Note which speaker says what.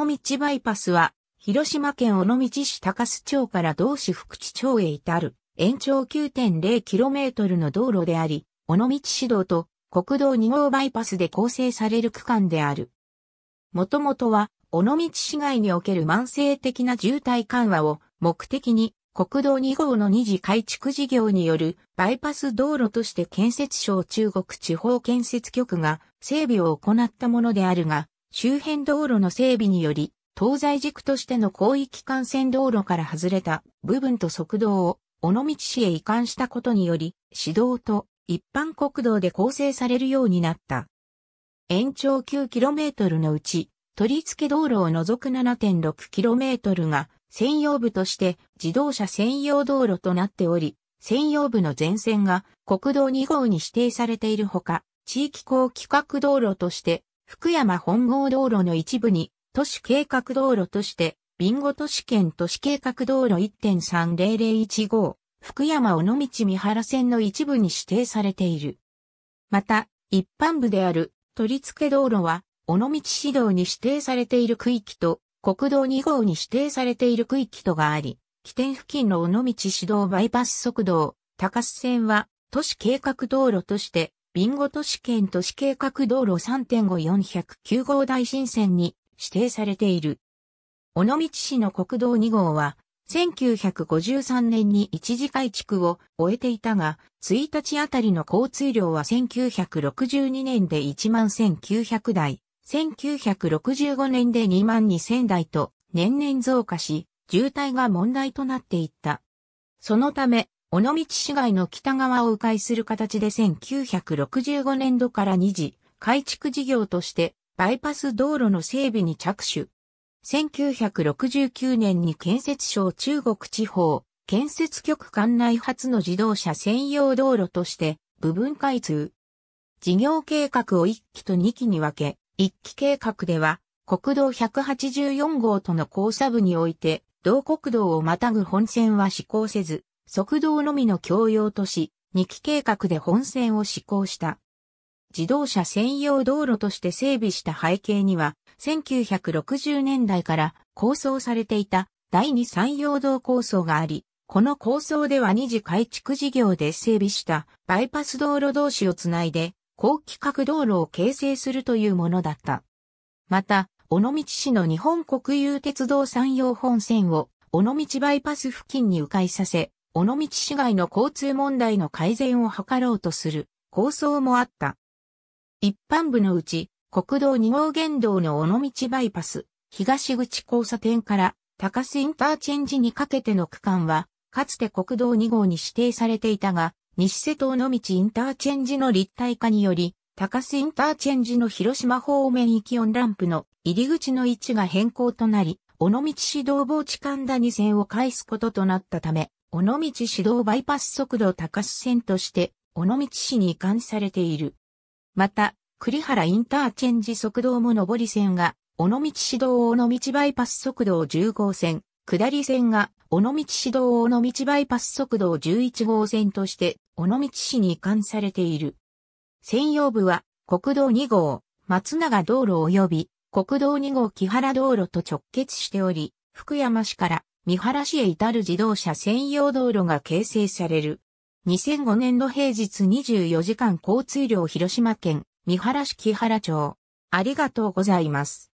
Speaker 1: 尾道バイパスは、広島県尾道市高須町から同市福地町へ至る、延長 9.0km の道路であり、尾道市道と国道2号バイパスで構成される区間である。もともとは、尾道市街における慢性的な渋滞緩和を目的に、国道2号の二次改築事業によるバイパス道路として建設省中国地方建設局が整備を行ったものであるが、周辺道路の整備により、東西軸としての広域幹線道路から外れた部分と側道を尾道市へ移管したことにより、市道と一般国道で構成されるようになった。延長 9km のうち、取り付け道路を除く 7.6km が専用部として自動車専用道路となっており、専用部の全線が国道2号に指定されているほか、地域高規格道路として福山本郷道路の一部に、都市計画道路として、ビンゴ都市圏都市計画道路1.30015、福山尾道三原線の一部に指定されている。また、一般部である取り付け道路は、尾道市道に指定されている区域と、国道2号に指定されている区域とがあり、起点付近の尾道市道バイパス速道、高須線は、都市計画道路として、ビンゴ都市圏都市計画道路3.5409号大新線に指定されている。尾道市の国道2号は、1953年に一時改築を終えていたが、1日あたりの交通量は1962年で11,900台、1965年で22,000台と年々増加し、渋滞が問題となっていった。そのため、尾道市街の北側を迂回する形で1965年度から2次改築事業としてバイパス道路の整備に着手。1969年に建設省中国地方建設局管内初の自動車専用道路として部分開通。事業計画を1期と2期に分け、1期計画では国道184号との交差部において同国道をまたぐ本線は施行せず、側道のみの共用都市、2期計画で本線を施行した。自動車専用道路として整備した背景には、1960年代から構想されていた第二山陽道構想があり、この構想では二次改築事業で整備したバイパス道路同士をつないで、高規格道路を形成するというものだった。また、尾道市の日本国有鉄道山陽本線を尾道バイパス付近に迂回させ、尾道市街の交通問題の改善を図ろうとする構想もあった。一般部のうち、国道2号原道の尾道バイパス、東口交差点から高須インターチェンジにかけての区間は、かつて国道2号に指定されていたが、西瀬戸尾道インターチェンジの立体化により、高須インターチェンジの広島方面行きオンランプの入り口の位置が変更となり、尾道市道防地神谷線を返すこととなったため、尾道市道バイパス速度高須線として、尾道市に移管されている。また、栗原インターチェンジ速道も上り線が、尾道市道尾道バイパス速道10号線、下り線が、尾道市道尾道バイパス速道11号線として、尾道市に移管されている。専用部は、国道2号、松永道路及び、国道2号木原道路と直結しており、福山市から三原市へ至る自動車専用道路が形成される。2005年度平日24時間交通量広島県三原市木原町。ありがとうございます。